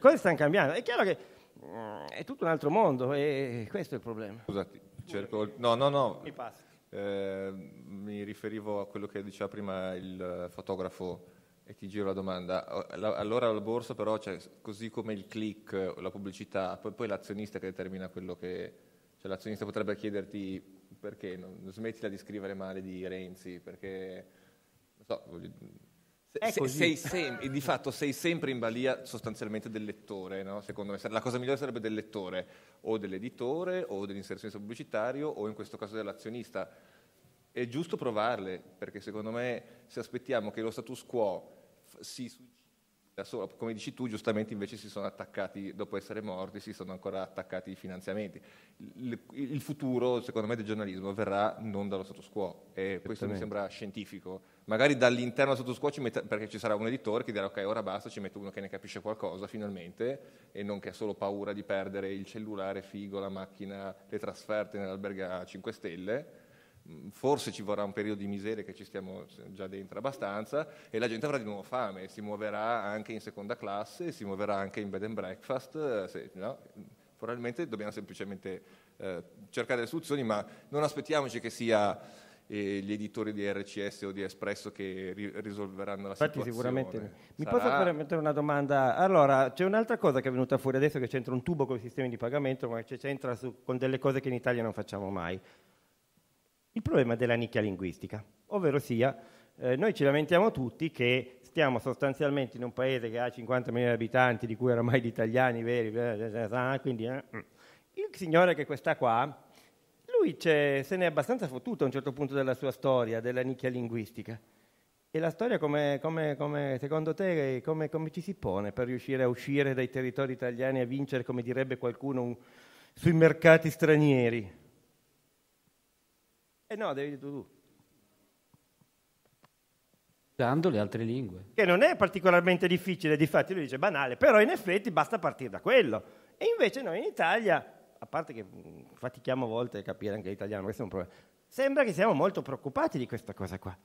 Le cose stanno cambiando. È chiaro che mm, è tutto un altro mondo e questo è il problema. Scusate, cerco... No, no, no. Mi passa. Eh, mi riferivo a quello che diceva prima il eh, fotografo e ti giro la domanda. Allora la borsa però c'è cioè, così come il click, la pubblicità, poi, poi l'azionista che determina quello che... Cioè l'azionista potrebbe chiederti perché non, smettila di scrivere male di Renzi, perché... Non so, voglio, se, sei sem- di fatto sei sempre in balia sostanzialmente del lettore, no? secondo me. La cosa migliore sarebbe del lettore, o dell'editore, o dell'inserzionista pubblicitario, o in questo caso dell'azionista. È giusto provarle, perché secondo me se aspettiamo che lo status quo f- si suicida da solo, come dici tu, giustamente invece si sono attaccati, dopo essere morti, si sono ancora attaccati i finanziamenti. Il, il futuro, secondo me, del giornalismo verrà non dallo status quo, e questo mi sembra scientifico magari dall'interno del ci sottoscuoci, perché ci sarà un editore che dirà ok ora basta, ci metto uno che ne capisce qualcosa finalmente e non che ha solo paura di perdere il cellulare figo, la macchina, le trasferte nell'alberga 5 stelle mm, forse ci vorrà un periodo di miseria che ci stiamo già dentro abbastanza e la gente avrà di nuovo fame, si muoverà anche in seconda classe, si muoverà anche in bed and breakfast, eh, se, no? probabilmente dobbiamo semplicemente eh, cercare le soluzioni, ma non aspettiamoci che sia eh, gli editori di RCS o di Espresso che ri- risolveranno la Infatti, situazione. Sicuramente. Mi Sarà... posso permettere una domanda? Allora, c'è un'altra cosa che è venuta fuori adesso che c'entra un tubo con i sistemi di pagamento, ma che c'entra su, con delle cose che in Italia non facciamo mai. Il problema della nicchia linguistica, ovvero sia, eh, noi ci lamentiamo tutti che stiamo sostanzialmente in un paese che ha 50 milioni di abitanti, di cui oramai gli italiani veri, eh, eh, eh, ah, quindi eh, mm. il signore che questa qua lui se ne è abbastanza fottuto a un certo punto della sua storia, della nicchia linguistica. E la storia, come, come, come secondo te, come, come, ci si pone per riuscire a uscire dai territori italiani e a vincere, come direbbe qualcuno, un, sui mercati stranieri? Eh no, devi dire tu. Dando le altre lingue. Che non è particolarmente difficile, di fatto lui dice banale, però in effetti basta partire da quello. E invece noi in Italia a parte che mm, fatichiamo a volte a capire anche l'italiano, questo è un problema, sembra che siamo molto preoccupati di questa cosa qua.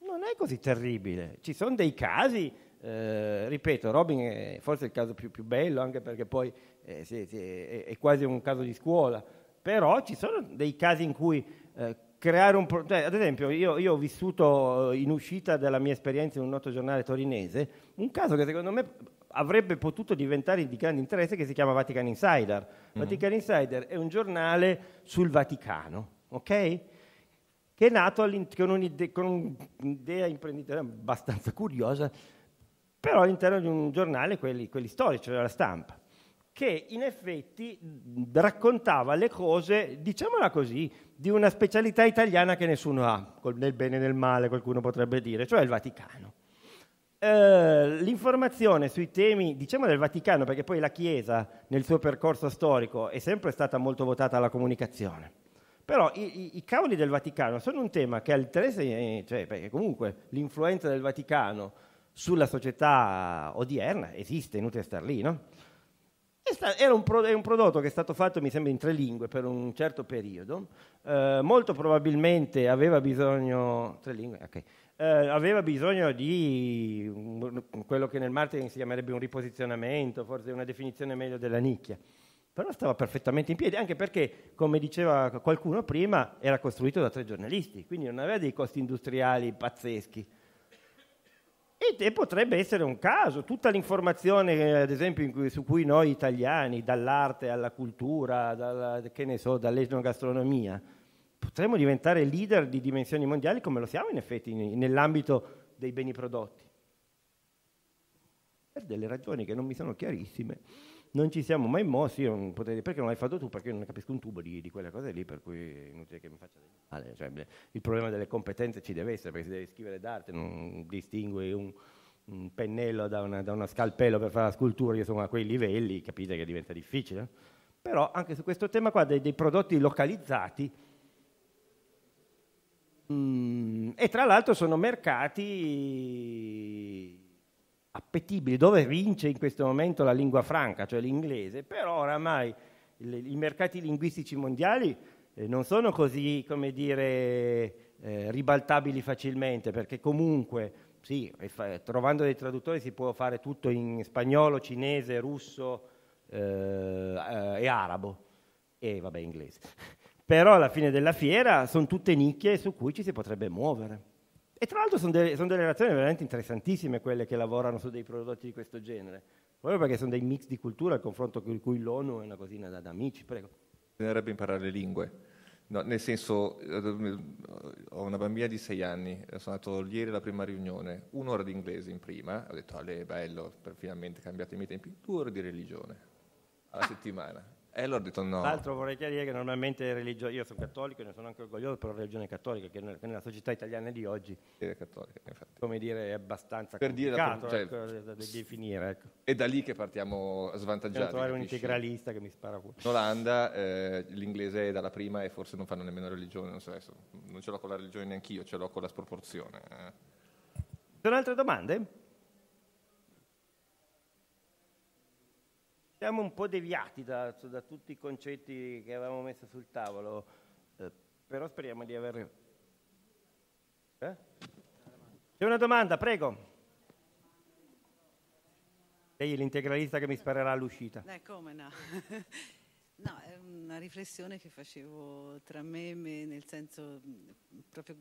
Non è così terribile, ci sono dei casi, eh, ripeto, Robin è forse il caso più, più bello, anche perché poi eh, sì, sì, è, è, quasi un caso di scuola, però ci sono dei casi in cui... Eh, creare un pro- cioè, ad esempio io, io, ho vissuto eh, in uscita della mia esperienza in un noto giornale torinese un caso che secondo me avrebbe potuto diventare di grande interesse che si chiama Vatican Insider. Mm-hmm. Vatican Insider è un giornale sul Vaticano, ok? Che è nato con, un'ide- con un'idea imprenditoriale abbastanza curiosa, però all'interno di un giornale, quelli, quelli storici, cioè la stampa, che in effetti raccontava le cose, diciamola così, di una specialità italiana che nessuno ha, nel bene e nel male qualcuno potrebbe dire, cioè il Vaticano. Eh, l'informazione sui temi, diciamo del Vaticano, perché poi la Chiesa nel suo percorso storico è sempre stata molto votata alla comunicazione. Però i, i, i cavoli del Vaticano sono un tema che ha interesse, eh, cioè, perché comunque l'influenza del Vaticano sulla società odierna esiste, inutile star lì, no? Era un, pro, è un prodotto che è stato fatto, mi sembra, in tre lingue per un certo periodo. Eh, molto probabilmente aveva bisogno. Tre lingue, ok eh, aveva bisogno di un, quello che nel marketing si chiamerebbe un riposizionamento, forse una definizione meglio della nicchia. Però stava perfettamente in piedi, anche perché, come diceva qualcuno prima, era costruito da tre giornalisti, quindi non aveva dei costi industriali pazzeschi. E, potrebbe essere un caso, tutta l'informazione eh, ad esempio cui, su cui noi italiani, dall'arte alla cultura, dalla, che ne so, dall'etnogastronomia, potremmo diventare leader di dimensioni mondiali come lo siamo in effetti nell'ambito dei beni prodotti. Per delle ragioni che non mi sono chiarissime, non ci siamo mai mossi, non potete, perché non l'hai fatto tu, perché io non capisco un tubo di, di quelle cose lì, per cui è inutile che mi faccia del male. Cioè, il problema delle competenze ci deve essere, perché se devi scrivere d'arte non distingui un, un pennello da, una, da, uno scalpello per fare la scultura, io sono a quei livelli, capite che diventa difficile. Però anche su questo tema qua dei, dei prodotti localizzati Mm, e tra l'altro sono mercati appetibili, dove vince in questo momento la lingua franca, cioè l'inglese, però oramai le, i mercati linguistici mondiali eh, non sono così, come dire, eh, ribaltabili facilmente, perché comunque, sì, trovando dei traduttori si può fare tutto in spagnolo, cinese, russo eh, eh e arabo, e vabbè inglese però alla fine della fiera sono tutte nicchie su cui ci si potrebbe muovere. E tra l'altro sono delle, sono delle relazioni veramente interessantissime quelle che lavorano su dei prodotti di questo genere, proprio perché sono dei mix di cultura, al confronto con cui l'ONU è una cosina da, da amici, prego. Bisognerebbe imparare le lingue. No, nel senso, eh, ho una bambina di sei anni, sono andato ieri alla prima riunione, un'ora di inglese in prima, ho detto, Ale, bello, finalmente cambiate i miei tempi, due ore di religione alla settimana e allora ho detto no. l'altro vorrei chiarire che normalmente religio... io sono cattolico e ne sono anche orgoglioso per la religione cattolica, che nella società italiana di oggi è cattolica, infatti. Come dire, è abbastanza per dire la, cioè, ecco, da, definire. Ecco. È da lì che partiamo svantaggiati. Per trovare un integralista che mi spara pure. In Olanda eh, l'inglese è dalla prima e forse non fanno nemmeno religione, non, so, non ce l'ho con la religione neanch'io, ce l'ho con la sproporzione. Eh. Ci sono altre domande? siamo un po' deviati da, da, tutti i concetti che avevamo messo sul tavolo, eh, però speriamo di aver... Eh? C'è una domanda, prego. Lei è l'integralista che mi sparerà all'uscita. Eh, come no? no, è una riflessione che facevo tra me e me, nel senso proprio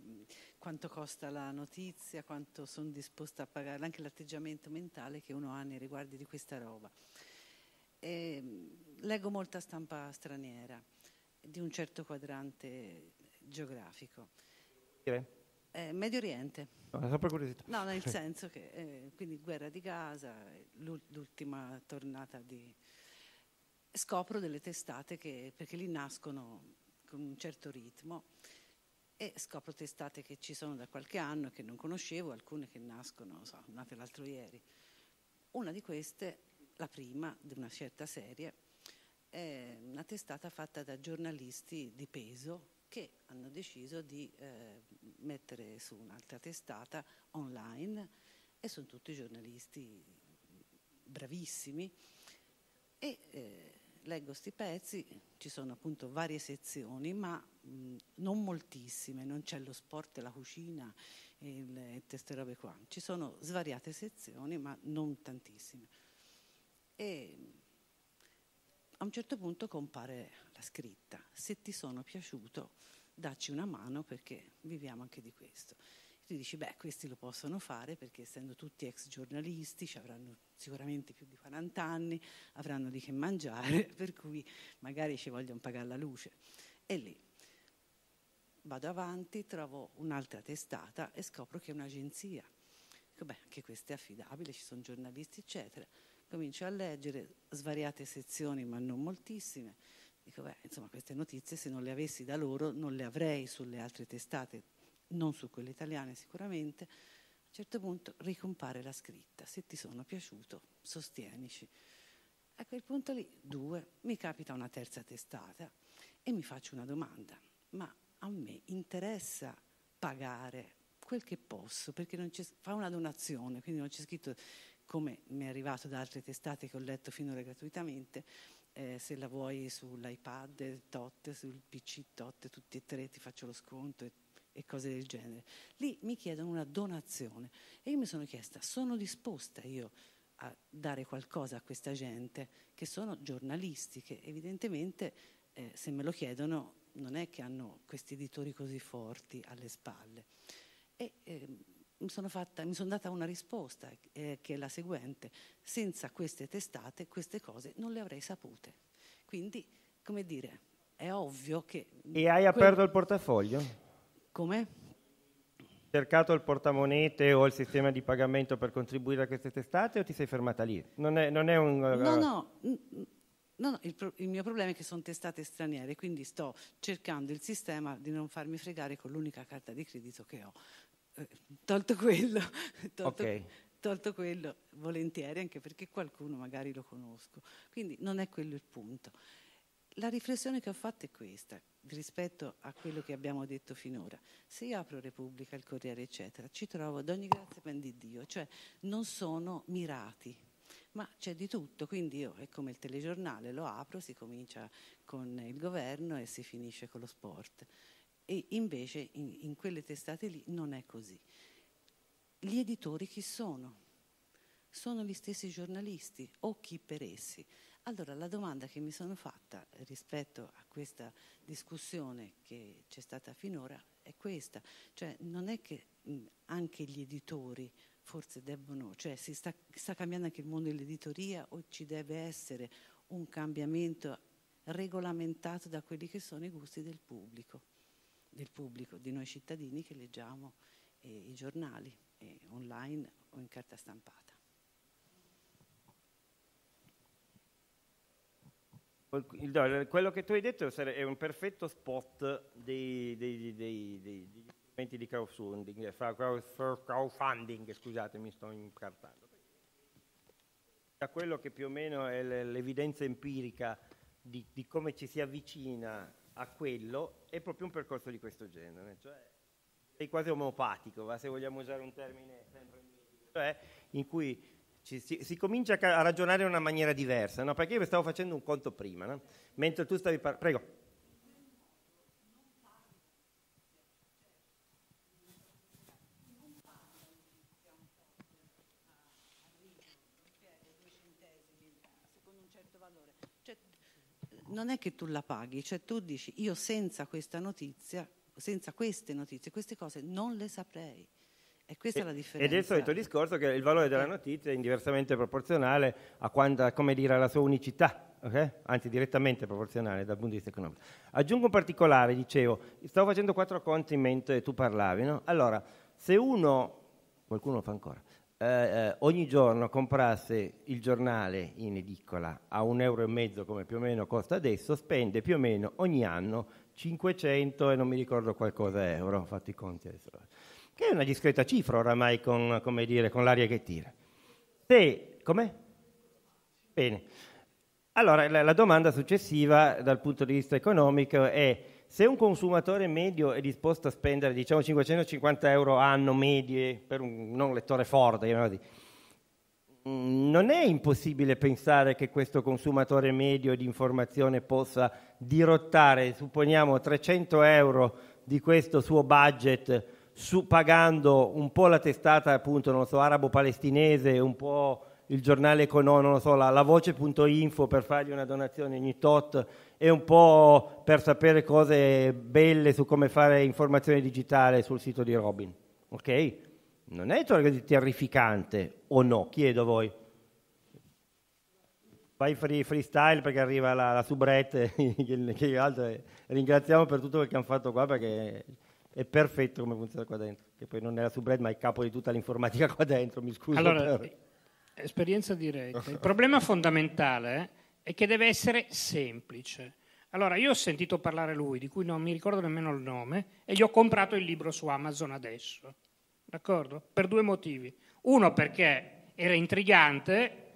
quanto costa la notizia, quanto sono disposta a pagarla, anche l'atteggiamento mentale che uno ha nei riguardi di questa roba. E leggo molta stampa straniera di un certo quadrante geografico. Eh, Medio Oriente. No, no nel senso che eh, quindi guerra di Gaza, l'ultima tornata di... Scopro delle testate che, perché lì nascono con un certo ritmo e scopro testate che ci sono da qualche anno e che non conoscevo, alcune che nascono, so, nate l'altro ieri. Una di queste la prima di una certa serie, è una testata fatta da giornalisti di peso che hanno deciso di eh, mettere su un'altra testata online e sono tutti giornalisti bravissimi e eh, leggo questi pezzi, ci sono appunto varie sezioni ma mh, non moltissime, non c'è lo sport, la cucina e, queste robe qua, ci sono svariate sezioni ma non tantissime e a un certo punto compare la scritta, se ti sono piaciuto dacci una mano perché viviamo anche di questo. E tu dici, beh, questi lo possono fare perché essendo tutti ex giornalisti, ci avranno sicuramente più di 40 anni, avranno di che mangiare, per cui magari ci vogliono pagare la luce. E lì vado avanti, trovo un'altra testata e scopro che è un'agenzia. Dico, beh, anche questa è affidabile, ci sono giornalisti, eccetera comincio a leggere svariate sezioni, ma non moltissime. Dico, beh, insomma, queste notizie se non le avessi da loro non le avrei sulle altre testate, non su quelle italiane sicuramente. A un certo punto ricompare la scritta, se ti sono piaciuto, sostienici. A quel punto lì, due, mi capita una terza testata e mi faccio una domanda, ma a me interessa pagare quel che posso, perché non c'è, fa una donazione, quindi non c'è scritto come mi è arrivato da altre testate che ho letto finora gratuitamente, eh, se la vuoi sull'iPad, tot, sul PC tot, tutti e tre ti faccio lo sconto e, e cose del genere. Lì mi chiedono una donazione e io mi sono chiesta, sono disposta io a dare qualcosa a questa gente, che sono giornalisti, che evidentemente eh, se me lo chiedono non è che hanno questi editori così forti alle spalle. E, eh, mi sono, fatta, mi sono data una risposta eh, che è la seguente, senza queste testate queste cose non le avrei sapute. Quindi, come dire, è ovvio che... E hai aperto quel... il portafoglio? Come? cercato il portamonete o il sistema di pagamento per contribuire a queste testate o ti sei fermata lì? Non è, non è un... No, eh, no, no, no il, pro, il, mio problema è che sono testate straniere, quindi sto cercando il sistema di non farmi fregare con l'unica carta di credito che ho tolto quello, tolto, okay. tolto quello, volentieri, anche perché qualcuno magari lo conosco. Quindi non è quello il punto. La riflessione che ho fatto è questa, rispetto a quello che abbiamo detto finora. Se io apro Repubblica, il Corriere, eccetera, ci trovo ad ogni grazia ben di Dio, cioè non sono mirati, ma c'è di tutto, quindi io è come il telegiornale, lo apro, si comincia con il governo e si finisce con lo sport e invece in, in quelle testate lì non è così. Gli editori chi sono? Sono gli stessi giornalisti o chi per essi. Allora la domanda che mi sono fatta rispetto a questa discussione che c'è stata finora è questa, cioè non è che mh, anche gli editori forse debbono, cioè si sta, sta cambiando anche il mondo dell'editoria o ci deve essere un cambiamento regolamentato da quelli che sono i gusti del pubblico del pubblico, di noi cittadini che leggiamo eh, i giornali eh, online o in carta stampata. Quello che tu hai detto è un perfetto spot dei, dei, dei, dei di crowdfunding, crowdfunding, scusate, mi sto incartando. Da quello che più o meno è l'evidenza empirica di, di come ci si avvicina a quello è proprio un percorso di questo genere, cioè è quasi omeopatico, va, se vogliamo usare un termine sempre cioè in cui ci, si, si, comincia a ragionare in una maniera diversa, no? perché io stavo facendo un conto prima, no? mentre tu stavi parlando. Prego. non è che tu la paghi, cioè tu dici io senza questa notizia, senza queste notizie, queste cose non le saprei. E questa e, è la differenza. Ed è il solito discorso che il valore della eh. notizia è indiversamente proporzionale a quanta, come dire, alla sua unicità, okay? anzi direttamente proporzionale dal punto di vista economico. Aggiungo un particolare, dicevo, stavo facendo quattro conti in mente e tu parlavi, no? Allora, se uno, qualcuno lo fa ancora, eh, eh, ogni giorno comprasse il giornale in edicola a un euro e mezzo come più o meno costa adesso, spende più o meno ogni anno 500 e non mi ricordo qualcosa euro, ho fatto i conti adesso. Che è una discreta cifra oramai con, dire, con l'aria che tira. Se, com'è? Bene. Allora, la, la domanda successiva dal punto di vista economico è se un consumatore medio è disposto a spendere diciamo 550 euro all'anno medie per un non lettore Ford, non è impossibile pensare che questo consumatore medio di informazione possa dirottare, supponiamo, 300 euro di questo suo budget su, pagando un po' la testata appunto, non so, arabo-palestinese, un po' il giornale economico, non lo so, la, la voce.info per fargli una donazione ogni tot e un po' per sapere cose belle su come fare informazione digitale sul sito di Robin. Ok? Non è terrificante o no? Chiedo a voi. Vai free, freestyle perché arriva la, la subrette che, che altro, eh, ringraziamo per tutto quello che hanno fatto qua perché è perfetto come funziona qua dentro, che poi non è la subrette ma è il capo di tutta l'informatica qua dentro, mi scuso. Allora, per esperienza diretta. Il problema fondamentale è che deve essere semplice. Allora, io ho sentito parlare lui, di cui non mi ricordo nemmeno il nome, e gli ho comprato il libro su Amazon adesso. D'accordo? Per due motivi. Uno perché era intrigante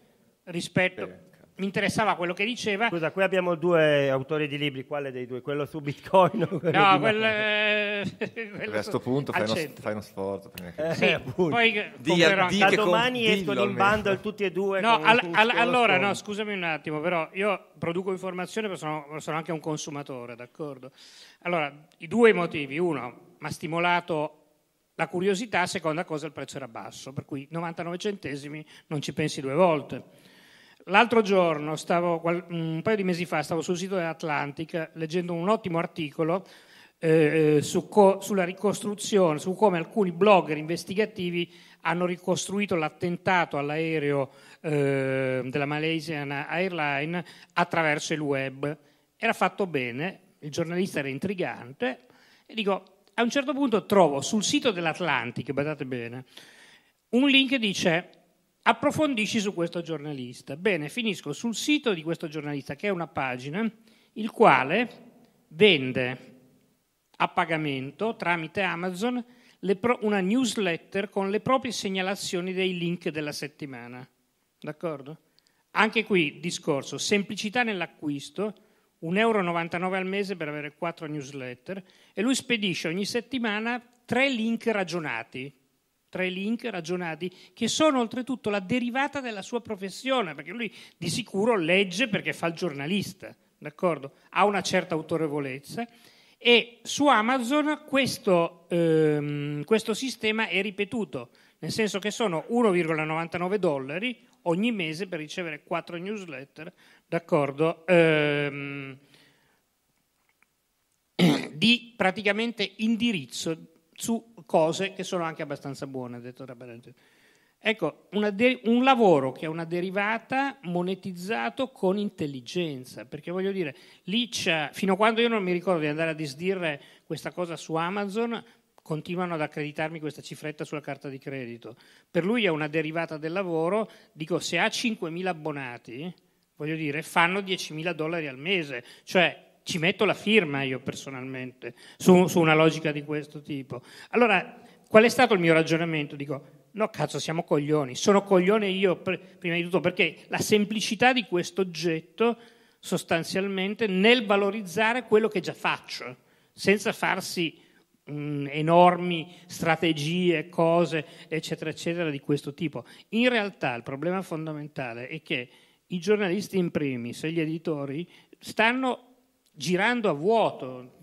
rispetto... Bene mi interessava quello che diceva. Scusa, qui abbiamo due autori di libri, quale dei due? Quello su Bitcoin? Quello no, quel, eh, quello... a questo punto fai uno, fai uno, sforzo. Perché... Eh, sì, eh, poi dia, dia da domani con... escono in bundle tutti e due. No, al, al, allora, no, scusami un attimo, però io produco informazione, però sono, sono anche un consumatore, d'accordo? Allora, i due motivi. Uno, mi ha stimolato la curiosità, seconda cosa il prezzo era basso, per cui 99 centesimi non ci pensi due volte. L'altro giorno, stavo, mm, un paio di mesi fa, stavo sul sito dell'Atlantic leggendo un ottimo articolo eh, eh, su co- sulla ricostruzione, su come alcuni blogger investigativi hanno ricostruito l'attentato all'aereo eh, della Malaysian Airlines attraverso il web. Era fatto bene, il giornalista era intrigante e dico, a un certo punto trovo sul sito dell'Atlantic, badate bene, un link che dice approfondisci su questo giornalista. Bene, finisco sul sito di questo giornalista, che è una pagina, il quale vende a pagamento tramite Amazon pro- una newsletter con le proprie segnalazioni dei link della settimana. D'accordo? Anche qui discorso, semplicità nell'acquisto, 1,99 euro al mese per avere quattro newsletter e lui spedisce ogni settimana tre link ragionati tre link ragionati, che sono oltretutto la derivata della sua professione, perché lui di sicuro legge perché fa il giornalista, d'accordo? Ha una certa autorevolezza. E su Amazon questo, ehm, questo sistema è ripetuto, nel senso che sono 1,99 dollari ogni mese per ricevere 4 newsletter, d'accordo? Ehm, di praticamente indirizzo su cose che sono anche abbastanza buone, ha detto Rabarante. Ecco, de- un lavoro che è una derivata monetizzato con intelligenza, perché voglio dire, lì c'è, fino a quando io non mi ricordo di andare a disdire questa cosa su Amazon, continuano ad accreditarmi questa cifretta sulla carta di credito. Per lui è una derivata del lavoro, dico se ha 5.000 abbonati, voglio dire, fanno 10.000 dollari al mese, cioè ci metto la firma io personalmente su, su una logica di questo tipo. Allora, qual è stato il mio ragionamento? Dico, No, cazzo, siamo coglioni. Sono coglione io prima di tutto perché la semplicità di questo oggetto sostanzialmente nel valorizzare quello che già faccio, senza farsi mh, mm, enormi strategie, cose, eccetera, eccetera di questo tipo. In realtà il problema fondamentale è che i giornalisti in primis e gli editori stanno girando a vuoto,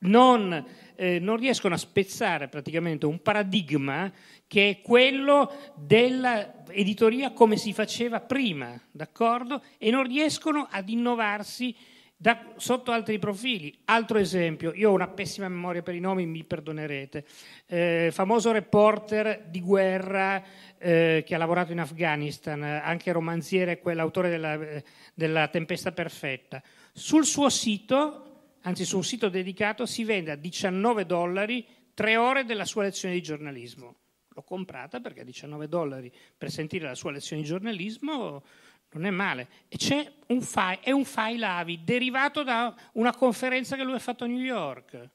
non, eh, non, riescono a spezzare praticamente un paradigma che è quello dell'editoria come si faceva prima, d'accordo? E non riescono ad innovarsi da, sotto altri profili. Altro esempio, io ho una pessima memoria per i nomi, mi perdonerete. Eh, famoso reporter di guerra eh, che ha lavorato in Afghanistan, anche romanziere, quell'autore della, eh, della Tempesta Perfetta sul suo sito, anzi su un sito dedicato, si vende a 19 dollari tre ore della sua lezione di giornalismo. L'ho comprata perché a 19 dollari per sentire la sua lezione di giornalismo non è male. E c'è un file, è un file AVI derivato da una conferenza che lui ha fatto a New York.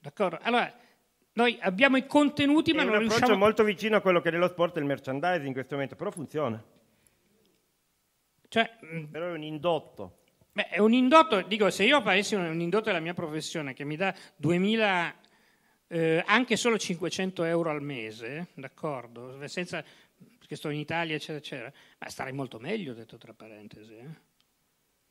D'accordo? Allora, noi abbiamo i contenuti, ma è non riusciamo... È un approccio molto vicino a quello che nello sport è il merchandising in questo momento, però funziona. Cioè, mm, però è un indotto. Beh, è un indotto, dico, se io paressi un indotto della mia professione che mi dà 2000, eh, anche solo 500 euro al mese, d'accordo, senza, perché sto in Italia, eccetera, eccetera, ma starei molto meglio, detto tra parentesi. Eh.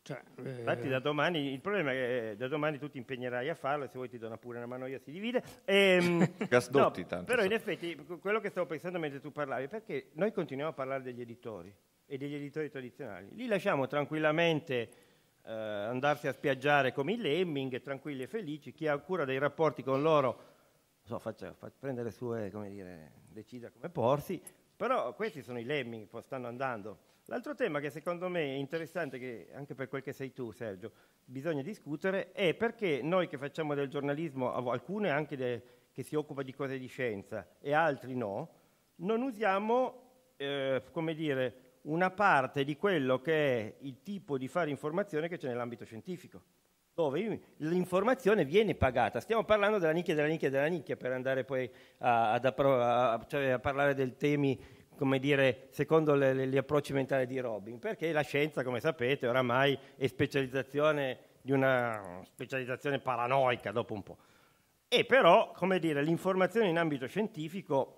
Cioè, eh... Infatti da domani, il problema è che eh, da domani tu ti impegnerai a farlo, se vuoi ti dona pure una mano io si divide. E, ehm, Gasdotti no, tanto. Però so. in effetti quello che stavo pensando mentre tu parlavi, perché noi continuiamo a parlare degli editori e degli editori tradizionali, li lasciamo tranquillamente eh, andarsi a spiaggiare come i lemming, tranquilli e felici, chi ha cura dei rapporti con loro so, faccia, faccia, prende sue, come dire, decida come porsi, però questi sono i lemming, stanno andando. L'altro tema che secondo me è interessante, che anche per quel che sei tu Sergio, bisogna discutere, è perché noi che facciamo del giornalismo, alcune anche de, che si occupa di cose di scienza e altri no, non usiamo, eh, come dire, una parte di quello che è il tipo di fare informazione che c'è nell'ambito scientifico, dove l'informazione viene pagata. Stiamo parlando della nicchia, della nicchia, della nicchia, per andare poi a, a, a, cioè a parlare del temi, come dire, secondo le, le, gli approcci mentali di Robin, perché la scienza, come sapete, oramai è specializzazione di una specializzazione paranoica dopo un po'. E però, come dire, l'informazione in ambito scientifico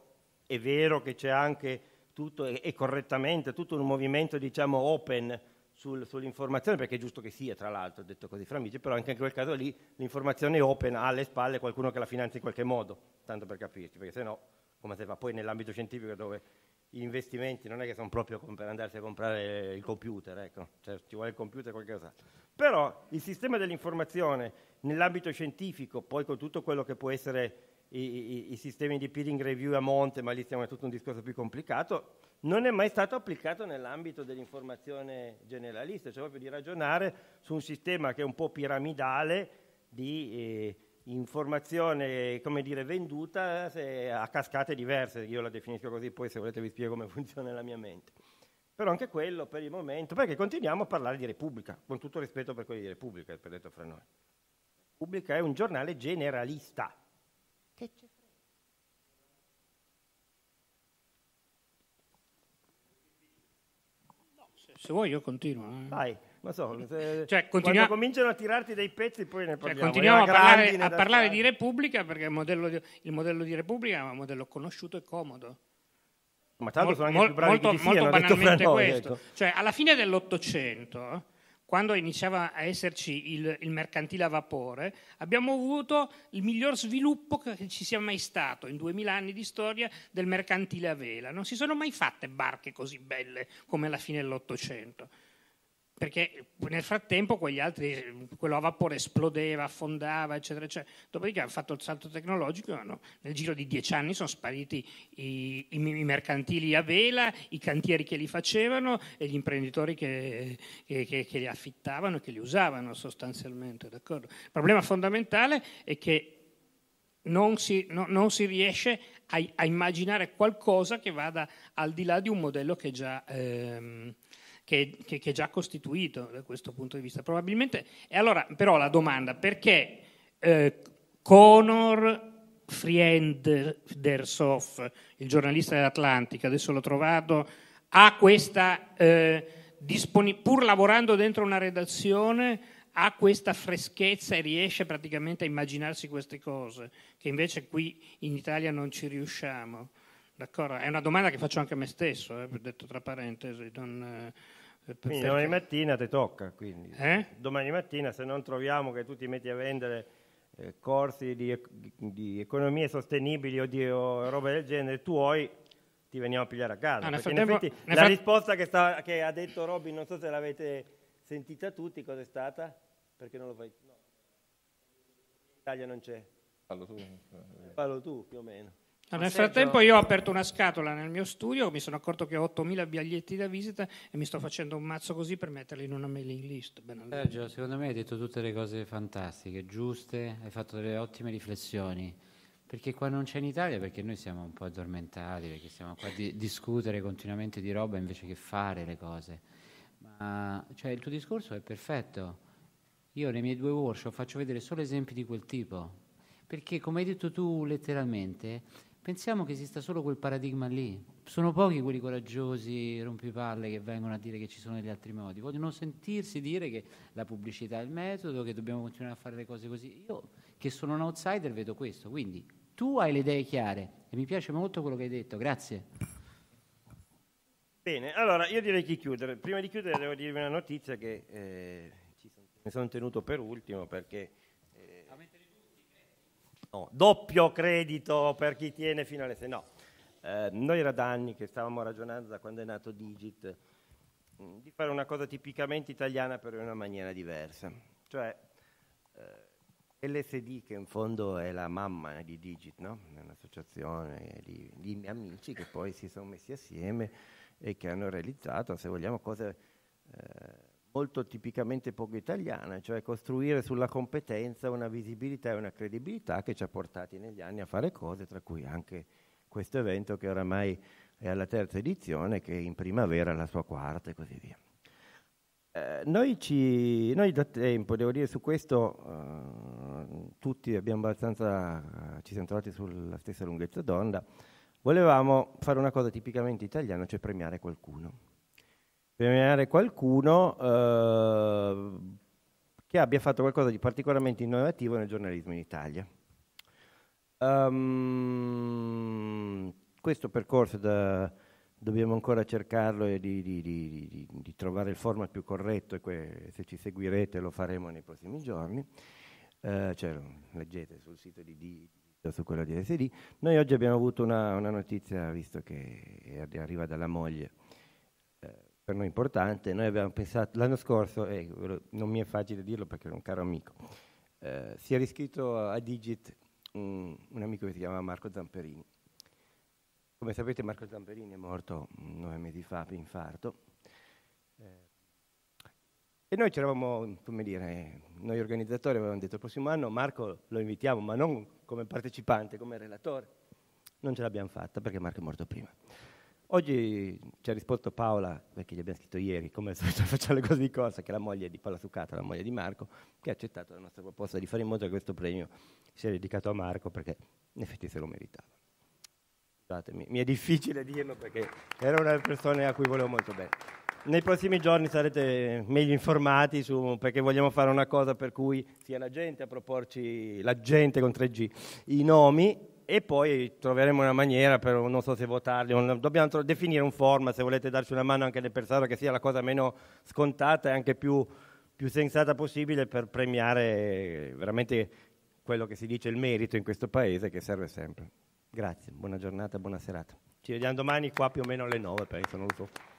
è vero che c'è anche tutto e, e correttamente, tutto un movimento diciamo open sul, sull'informazione, perché è giusto che sia tra l'altro, detto così fra amici, però anche in quel caso lì l'informazione open ha alle spalle qualcuno che la finanzia in qualche modo, tanto per capirci, perché se no come si fa poi nell'ambito scientifico dove gli investimenti non è che sono proprio per andarsi a comprare il computer, ecco, cioè, ci vuole il computer e qualcos'altro. Però il sistema dell'informazione nell'ambito scientifico, poi con tutto quello che può essere i, i, sistemi di peering review a monte, ma lì stiamo in tutto un discorso più complicato, non è mai stato applicato nell'ambito dell'informazione generalista, cioè proprio di ragionare su un sistema che è un po' piramidale di eh, informazione, come dire, venduta a cascate diverse, io la definisco così, poi se volete vi spiego come funziona la mia mente. Però anche quello per il momento, perché continuiamo a parlare di Repubblica, con tutto rispetto per quelli di Repubblica, per detto fra noi. Repubblica è un giornale generalista, che c'è? No, se, se vuoi io continuo. Eh. Vai. Ma so, se, cioè, continuiamo... cominciano a tirarti dei pezzi poi ne cioè, parliamo. Cioè, continuiamo a parlare, a parlare di Repubblica perché il modello di, il modello di Repubblica è un modello conosciuto e comodo. Ma tanto Mol, sono anche mol, più bravi molto, di molto banalmente questo. ecco. Cioè, alla fine dell'Ottocento quando iniziava a esserci il, il, mercantile a vapore, abbiamo avuto il miglior sviluppo che ci sia mai stato in 2000 anni di storia del mercantile a vela. Non si sono mai fatte barche così belle come alla fine dell'Ottocento perché nel frattempo quegli altri, quello a vapore esplodeva, affondava, eccetera, eccetera. Dopodiché hanno fatto il salto tecnologico, hanno, nel giro di dieci anni sono spariti i, i, i, mercantili a vela, i cantieri che li facevano e gli imprenditori che, che, che, che li affittavano e che li usavano sostanzialmente. D'accordo? Il problema fondamentale è che non si, no, non si riesce a, a, immaginare qualcosa che vada al di là di un modello che già... Ehm, che, che, che, è già costituito da questo punto di vista. Probabilmente, e allora però la domanda perché eh, Conor Friendersoff, il giornalista dell'Atlantica, adesso l'ho trovato, ha questa, eh, disponi- pur lavorando dentro una redazione, ha questa freschezza e riesce praticamente a immaginarsi queste cose, che invece qui in Italia non ci riusciamo. D'accordo? È una domanda che faccio anche a me stesso, eh, detto tra parentesi. Non, eh, quindi domani mattina ti tocca. Eh? Domani mattina se non troviamo che tu ti metti a vendere eh, corsi di, di, economie sostenibili o di o roba del genere, tuoi ti veniamo a pigliare a casa. Ah, in effetti, la frat... risposta che, sta, che, ha detto Robin, non so se l'avete sentita tutti, cos'è stata? Perché non lo fai? No. In Italia non c'è. Fallo tu. Fallo tu più o meno. Ma nel frattempo io ho aperto una scatola nel mio studio, mi sono accorto che ho 8.000 biglietti da visita e mi sto facendo un mazzo così per metterli in una mailing list. Sergio, secondo me hai detto tutte le cose fantastiche, giuste, hai fatto delle ottime riflessioni. Perché qua non c'è in Italia, perché noi siamo un po' addormentati, perché siamo qua a di- discutere continuamente di roba invece che fare le cose. Ma cioè, il tuo discorso è perfetto. Io nei miei due workshop faccio vedere solo esempi di quel tipo. Perché, come hai detto tu letteralmente, pensiamo che esista solo quel paradigma lì. Sono pochi quelli coraggiosi, rompipalle, che vengono a dire che ci sono degli altri modi. Vogliono sentirsi dire che la pubblicità è il metodo, che dobbiamo continuare a fare le cose così. Io, che sono un outsider, vedo questo. Quindi tu hai le idee chiare e mi piace molto quello che hai detto. Grazie. Bene, allora io direi di chiudere. Prima di chiudere devo dirvi una notizia che eh, mi sono tenuto per ultimo perché no, doppio credito per chi tiene fino alle 6. No, eh, noi era da anni che stavamo ragionando da quando è nato Digit mm, di fare una cosa tipicamente italiana però in una maniera diversa. Cioè, eh, LSD che in fondo è la mamma di Digit, no? è un'associazione di, di, amici che poi si sono messi assieme e che hanno realizzato, se vogliamo, cose... Eh, molto tipicamente poco italiana, cioè costruire sulla competenza una visibilità e una credibilità che ci ha portati negli anni a fare cose, tra cui anche questo evento che oramai è alla terza edizione, che in primavera la sua quarta e così via. Eh, noi, ci, noi, da tempo, devo dire su questo, eh, tutti abbiamo abbastanza, eh, ci siamo trovati sulla stessa lunghezza d'onda, volevamo fare una cosa tipicamente italiana, cioè premiare qualcuno premiare qualcuno eh, che abbia fatto qualcosa di particolarmente innovativo nel giornalismo in Italia. Um, questo percorso da, dobbiamo ancora cercarlo e di, di, di, di trovare il format più corretto e que- se ci seguirete lo faremo nei prossimi giorni. Eh, cioè, leggete sul sito di, di su quello di SD. Noi oggi abbiamo avuto una, una notizia, visto che arriva dalla moglie, per noi importante. Noi abbiamo pensato l'anno scorso, e eh, non mi è facile dirlo perché ero un caro amico, eh, si era iscritto a Digit un, un amico che si chiama Marco Zamperini. Come sapete Marco Zamperini è morto nove mesi fa per infarto. Eh, e noi c'eravamo, come dire, noi organizzatori avevamo detto il prossimo anno Marco lo invitiamo, ma non come partecipante, come relatore. Non ce l'abbiamo fatta perché Marco è morto prima. Oggi ci ha risposto Paola, perché gli abbiamo scritto ieri, come facciamo le cose di corsa, che è la moglie di Paola Sucata, la moglie di Marco, che ha accettato la nostra proposta di fare in modo che questo premio sia dedicato a Marco perché in effetti se lo meritava. Scusatemi, mi è difficile dirlo perché era una delle persone a cui volevo molto bene. Nei prossimi giorni sarete meglio informati su, perché vogliamo fare una cosa per cui sia la gente a proporci, la gente con 3G, i nomi e poi troveremo una maniera per, non so se votarli, dobbiamo tro- definire un format, se volete darci una mano anche nel pensare che sia la cosa meno scontata e anche più, più sensata possibile per premiare veramente quello che si dice il merito in questo paese che serve sempre. Grazie, buona giornata, buona serata. Ci vediamo domani qua più o meno alle 9, penso, non lo so.